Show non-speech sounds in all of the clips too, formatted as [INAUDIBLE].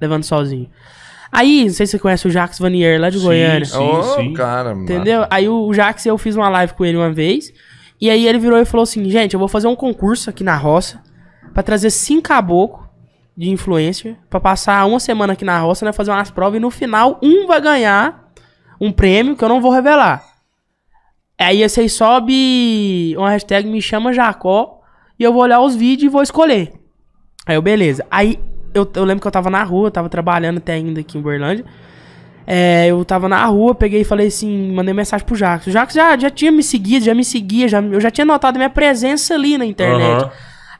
levando sozinho. Aí, não sei se você conhece o Jax Vanier, lá de sim, Goiânia. Sim, oh, sim. cara. Entendeu? Aí o Jax, eu fiz uma live com ele uma vez. E aí ele virou e falou assim, gente, eu vou fazer um concurso aqui na roça para trazer cinco caboclos de influencer para passar uma semana aqui na roça, né, fazer umas provas e no final um vai ganhar um prêmio que eu não vou revelar. Aí vocês sobe uma hashtag me chama Jacó e eu vou olhar os vídeos e vou escolher. Aí eu, beleza. Aí eu, eu lembro que eu tava na rua, eu tava trabalhando até ainda aqui em Uberlândia. É, eu tava na rua, peguei e falei assim, mandei mensagem pro Jax. O Jax já, já tinha me seguido, já me seguia, já, eu já tinha notado minha presença ali na internet. Uhum.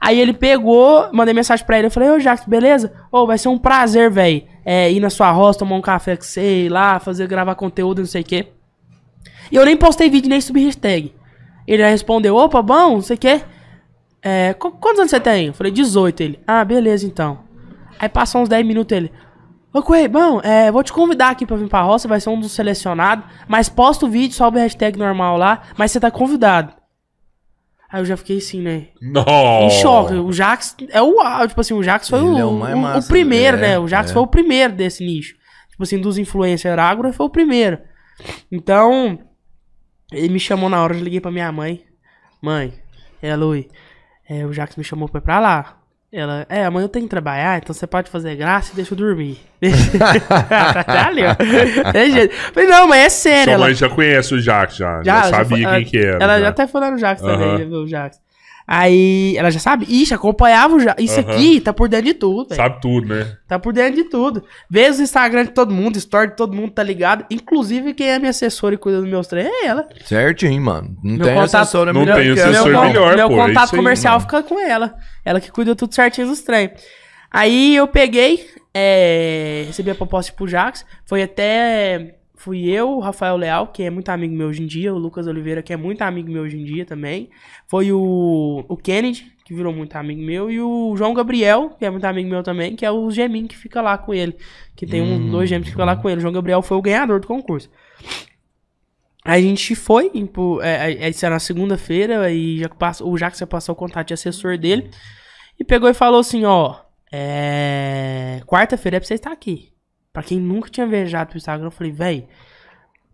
Aí ele pegou, mandei mensagem pra ele, eu falei, ô Jax, beleza? Ô, oh, vai ser um prazer, velho, é, ir na sua roça, tomar um café com você, ir lá, fazer, gravar conteúdo, não sei o quê. E eu nem postei vídeo, nem subi hashtag. Ele respondeu, opa, bom, não sei o quê. É, quantos anos você tem? Eu falei, 18. Ele, ah, beleza então. Aí passou uns 10 minutos ele. Ô Coelho, bom, é, vou te convidar aqui pra vir pra roça, vai ser um dos selecionados, mas posta o vídeo, sobe a hashtag normal lá, mas você tá convidado. Aí eu já fiquei assim, né? Não. Em choque. O Jax é o. Tipo assim, o Jax foi o, é o, o, o, primeiro, é, né? O Jax é. foi o primeiro desse nicho. Tipo assim, dos influencers agro, foi o primeiro. Então, ele me chamou na hora, eu liguei pra minha mãe. Mãe, é, Lui, é, o Jax me chamou pra ir pra lá. Ela, é, amanhã eu tenho que trabalhar, então você pode fazer graça e deixa eu dormir. [LAUGHS] tá Caralho. Falei, não, mas é sério. Sua ela... mãe já conhece o Jax, já. Já, já sabia já, quem ela, que era. Ela já até foi lá no Jax uhum. também, já viu o Jax. Aí ela já sabe, ixi, acompanhava já. Isso uhum. aqui tá por dentro de tudo. Véio. Sabe tudo, né? Tá por dentro de tudo. Vê o Instagram de todo mundo, story de todo mundo, tá ligado? Inclusive, quem é minha assessora e cuida dos meus treinos é ela. Certinho, mano. Não meu tem contato, assessora melhor. Não tem assessor meu, melhor, Meu, pô, meu é contato comercial aí, fica com ela. Ela que cuida tudo certinho dos treinos. Aí eu peguei, é, recebi a proposta pro tipo, Jax. Foi até Fui eu, o Rafael Leal, que é muito amigo meu hoje em dia, o Lucas Oliveira, que é muito amigo meu hoje em dia também. Foi o, o Kennedy, que virou muito amigo meu, e o João Gabriel, que é muito amigo meu também, que é o Gemin que fica lá com ele. Que tem hum. um, dois hum. gêmeos que ficam lá com ele. O João Gabriel foi o ganhador do concurso. A gente foi, tipo, é, é, é, isso era é na segunda-feira, e já passou, o Jackson passou o contato de assessor dele, e pegou e falou assim, ó, é, quarta-feira é pra você estar aqui. Pra quem nunca tinha viajado pro Instagram, eu falei, véi.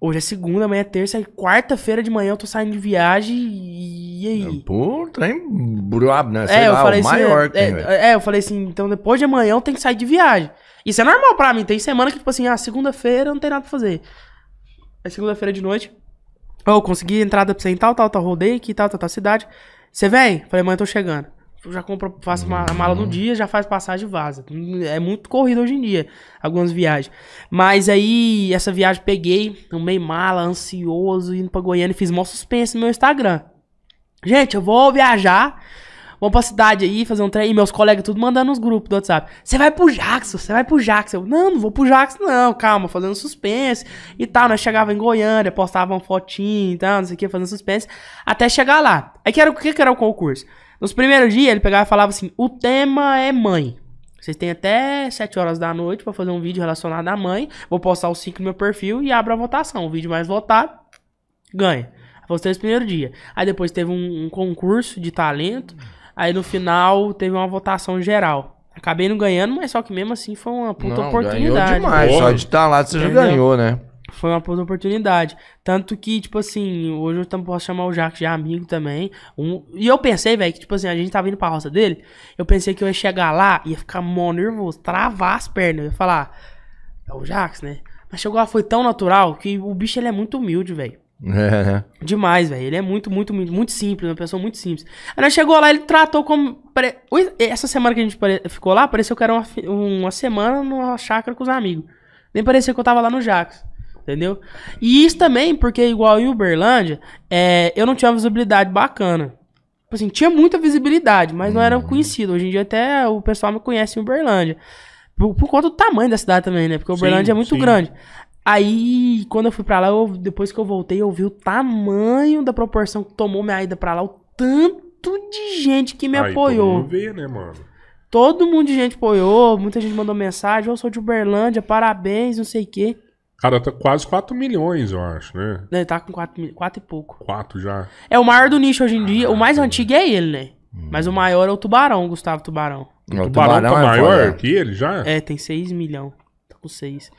hoje é segunda, amanhã é terça, e quarta-feira de manhã eu tô saindo de viagem e aí? Pô, trem brabo, ah, né? Sei é, eu lá, falei o assim, maior é, é, é, eu falei assim, então depois de amanhã eu tenho que sair de viagem. Isso é normal pra mim, tem semana que, tipo assim, ah, segunda-feira não tem nada pra fazer. É segunda-feira de noite. Ou oh, consegui entrada pra você em tal, tal, tal rodeio aqui, tal, tal, tal cidade. Você vem? Falei, mãe, eu tô chegando já compra, faz uma mala no dia, já faz passagem e vaza. É muito corrido hoje em dia, algumas viagens. Mas aí, essa viagem peguei, tomei mala, ansioso, indo pra Goiânia, fiz mó suspense no meu Instagram. Gente, eu vou viajar, vou pra cidade aí, fazer um trem. E meus colegas tudo mandando nos grupos do WhatsApp. Você vai pro Jackson, você vai pro Jackson. Eu, não, não vou pro Jackson, não, calma, fazendo suspense e tal. Nós chegava em Goiânia, postava uma fotinho e tal, não sei o que, fazendo suspense, até chegar lá. Aí que era o que, que era o concurso? Nos primeiros dias, ele pegava e falava assim: o tema é mãe. Vocês têm até 7 horas da noite para fazer um vídeo relacionado à mãe. Vou postar o 5 no meu perfil e abro a votação. O vídeo mais votado ganha. Foi os três primeiros dias. Aí depois teve um, um, concurso de talento. Aí no final teve uma votação geral. Acabei não ganhando, mas só que mesmo assim foi uma puta não, oportunidade. Ganhou demais. Só de estar tá lá você já ganhou, né? foi uma puta oportunidade. Tanto que, tipo assim, hoje eu posso chamar o Jacques de amigo também. Um... E eu pensei, velho, que, tipo assim, a gente tava indo pra roça dele. Eu pensei que eu ia chegar lá, ia ficar mó nervoso, travar as pernas. Eu ia falar, é o Jacques, né? Mas chegou lá, foi tão natural que o bicho ele é muito humilde, velho. É. Né? Demais, velho. Ele é muito, muito, muito, muito simples, uma pessoa muito simples. Aí nós chegou lá, ele tratou como. Essa semana que a gente ficou lá, pareceu que era uma, uma semana numa chácara com os amigos. Nem parecia que eu tava lá no Jacques entendeu? E isso também, porque igual em Uberlândia, é, eu não tinha uma visibilidade bacana. Tipo assim, tinha muita visibilidade, mas não era hum. conhecido. Hoje em dia até o pessoal me conhece em Uberlândia. Por, por conta do tamanho da cidade também, né? Porque Uberlândia é sim, é muito sim. grande. Aí, quando eu fui para lá, eu, depois que eu voltei, eu vi o tamanho da proporção que tomou minha ida para lá, o tanto de gente que me Aí, apoiou. Todo ver, né, mano? Todo mundo de gente apoiou, muita gente mandou mensagem, eu sou de Uberlândia, parabéns, não sei o quê. Cara, tá quase 4 milhões, eu acho, né? Ele tá com 4, 4 e pouco. 4 já. É o maior do nicho hoje em dia. Ah, o mais sim. antigo é ele, né? Hum. Mas o maior é o Tubarão, Gustavo Tubarão. O, o tubarão, tá tubarão, tá é maior foda. que ele já? É, tem 6 milhões. Tá com 6.